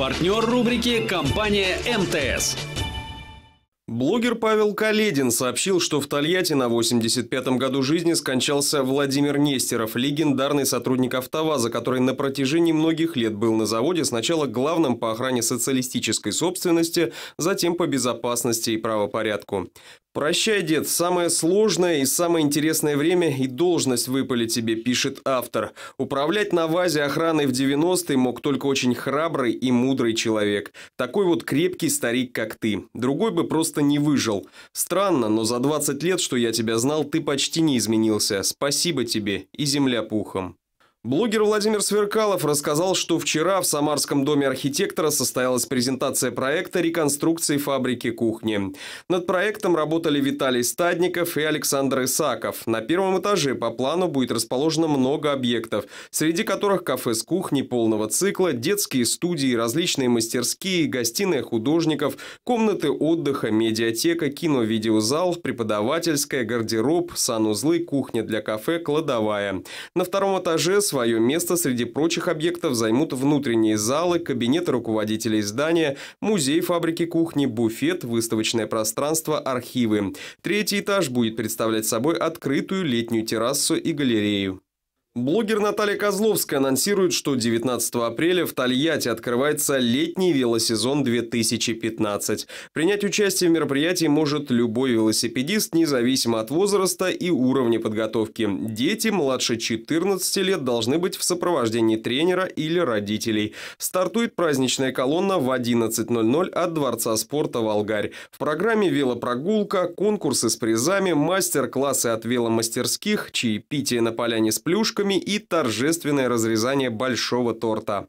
Партнер рубрики «Компания МТС». Блогер Павел Каледин сообщил, что в Тольятти на 85-м году жизни скончался Владимир Нестеров, легендарный сотрудник «АвтоВАЗа», который на протяжении многих лет был на заводе сначала главным по охране социалистической собственности, затем по безопасности и правопорядку. «Прощай, дед, самое сложное и самое интересное время и должность выпали тебе», – пишет автор. Управлять на ВАЗе охраной в 90-е мог только очень храбрый и мудрый человек. Такой вот крепкий старик, как ты. Другой бы просто не выжил. Странно, но за 20 лет, что я тебя знал, ты почти не изменился. Спасибо тебе и земля пухом. Блогер Владимир Сверкалов рассказал, что вчера в Самарском доме архитектора состоялась презентация проекта реконструкции фабрики кухни. Над проектом работали Виталий Стадников и Александр Исаков. На первом этаже по плану будет расположено много объектов, среди которых кафе с кухней полного цикла, детские студии, различные мастерские, гостиная художников, комнаты отдыха, медиатека, кино-видеозал, преподавательская, гардероб, санузлы, кухня для кафе, кладовая. На втором этаже свое место среди прочих объектов займут внутренние залы, кабинеты руководителей здания, музей фабрики кухни, буфет, выставочное пространство, архивы. Третий этаж будет представлять собой открытую летнюю террасу и галерею. Блогер Наталья Козловская анонсирует, что 19 апреля в Тольятти открывается летний велосезон 2015. Принять участие в мероприятии может любой велосипедист, независимо от возраста и уровня подготовки. Дети младше 14 лет должны быть в сопровождении тренера или родителей. Стартует праздничная колонна в 11.00 от Дворца спорта «Волгарь». В программе велопрогулка, конкурсы с призами, мастер-классы от веломастерских, чаепитие на поляне с плюшкой, булочками и торжественное разрезание большого торта.